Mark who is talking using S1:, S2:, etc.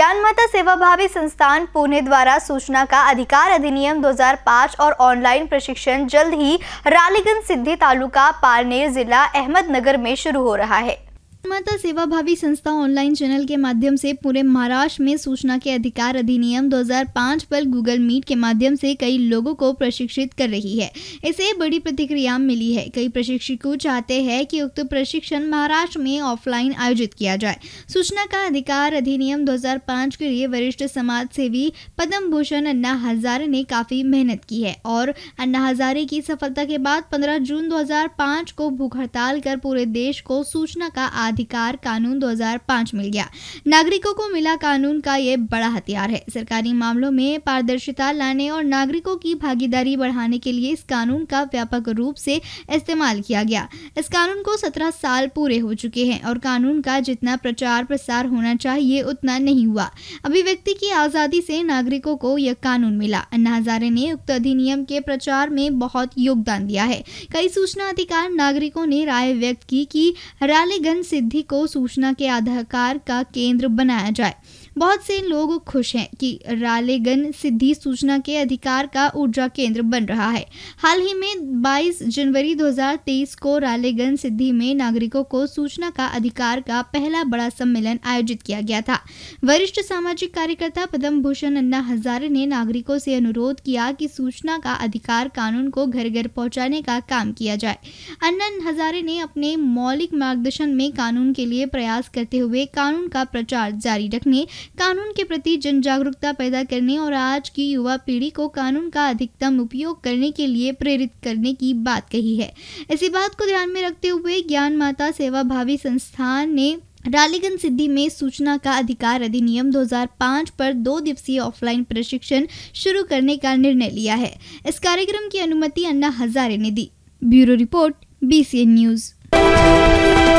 S1: ज्ञान माता सेवाभावी संस्थान पुणे द्वारा सूचना का अधिकार अधिनियम 2005 और ऑनलाइन प्रशिक्षण जल्द ही रालीगंज सिद्धि तालुका पारनेर जिला अहमदनगर में शुरू हो रहा है माता सेवाभावी संस्था ऑनलाइन चैनल के माध्यम से पूरे महाराष्ट्र में सूचना के अधिकार अधिनियम 2005 पर गूगल मीट के माध्यम से कई लोगों को प्रशिक्षित कर रही है इसे बड़ी प्रतिक्रिया मिली है कई प्रशिक्षकों चाहते हैं कि उक्त प्रशिक्षण महाराष्ट्र में ऑफलाइन आयोजित किया जाए सूचना का अधिकार अधिनियम दो के लिए वरिष्ठ समाज सेवी पद्म भूषण अन्ना हजारे ने काफी मेहनत की है और अन्ना हजारे की सफलता के बाद पंद्रह जून दो को भूख हड़ताल कर पूरे देश को सूचना का अधिकार कानून 2005 मिल गया नागरिकों को मिला कानून का ये बड़ा हथियार है सरकारी मामलों में पारदर्शिता लाने और नागरिकों की भागीदारी बढ़ाने के लिए इस कानून का व्यापक रूप से इस्तेमाल किया गया इस कानून को सत्रह साल पूरे हो चुके हैं और कानून का जितना प्रचार प्रसार होना चाहिए उतना नहीं हुआ अभिव्यक्ति की आज़ादी से नागरिकों को यह कानून मिला अन्ना हजारे ने उक्त अधिनियम के प्रचार में बहुत योगदान दिया है कई सूचना अधिकार नागरिकों ने राय व्यक्त की कि रालेगंज से सिद्धि को सूचना के आधार का केंद्र बनाया जाए बहुत से लोग खुश हैं कि रालेगन सिद्धि सूचना के अधिकार का ऊर्जा केंद्र बन रहा है हाल ही में 22 जनवरी 2023 को रालेगन सिद्धि में नागरिकों को सूचना का अधिकार का पहला बड़ा सम्मेलन आयोजित किया गया था वरिष्ठ सामाजिक कार्यकर्ता पद्म भूषण अन्ना हजारे ने नागरिकों से अनुरोध किया कि सूचना का अधिकार कानून को घर घर पहुंचाने का काम किया जाए अन्ना हजारे ने अपने मौलिक मार्गदर्शन में कानून के लिए प्रयास करते हुए कानून का प्रचार जारी रखने कानून के प्रति जन जागरूकता पैदा करने और आज की युवा पीढ़ी को कानून का अधिकतम उपयोग करने के लिए प्रेरित करने की बात कही है इसी बात को ध्यान में रखते हुए ज्ञान माता सेवा भावी संस्थान ने रालीगंज सिद्धि में सूचना का अधिकार अधिनियम 2005 पर दो दिवसीय ऑफलाइन प्रशिक्षण शुरू करने का निर्णय लिया है इस कार्यक्रम की अनुमति अन्ना हजारे ने दी ब्यूरो रिपोर्ट बी न्यूज़